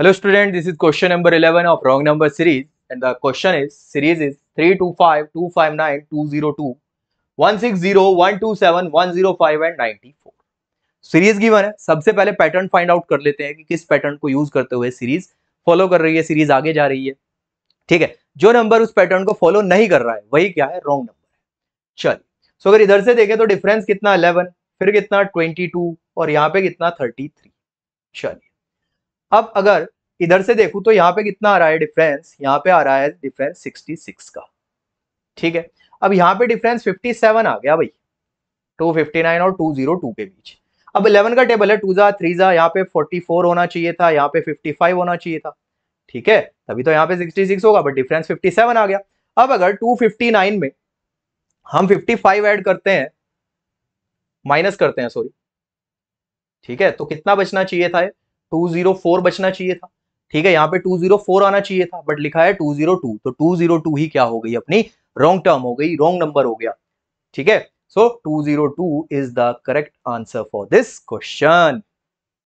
hello student this is question number 11 of wrong number series and the question is series is 325259202 and 94 series given है सबसे पहले pattern find out कर लेते हैं कि किस पैटर्न को यूज करते हुए सीरीज फॉलो कर रही है सीरीज आगे जा रही है ठीक है जो नंबर उस पैटर्न को फॉलो नहीं कर रहा है वही क्या है रॉन्ग नंबर है चलिए सो अगर इधर से देखें तो डिफरेंस कितना 11 फिर कितना 22 और यहाँ पे कितना 33 चलिए अब अगर इधर से देखू तो यहाँ पे कितना आ रहा है डिफरेंस यहाँ पे आ रहा है डिफरेंस 66 का ठीक है अब यहाँ पे डिफरेंस 57 आ गया भाई 259 और 202 के बीच अब 11 का टेबल है टू जा थ्री जा यहाँ पे 44 होना चाहिए था यहाँ पे 55 होना चाहिए था ठीक है तभी तो यहाँ पे 66 होगा बट डिफरेंस 57 आ गया अब अगर 259 में हम 55 ऐड करते हैं माइनस करते हैं सॉरी ठीक है तो कितना बचना चाहिए था 204 बचना चाहिए था ठीक है यहाँ पे 204 आना चाहिए था बट लिखा है 202 तो 202 ही क्या हो गई अपनी रॉन्ग टर्म हो गई रॉन्ग नंबर हो गया ठीक है so 202 is the correct answer for this question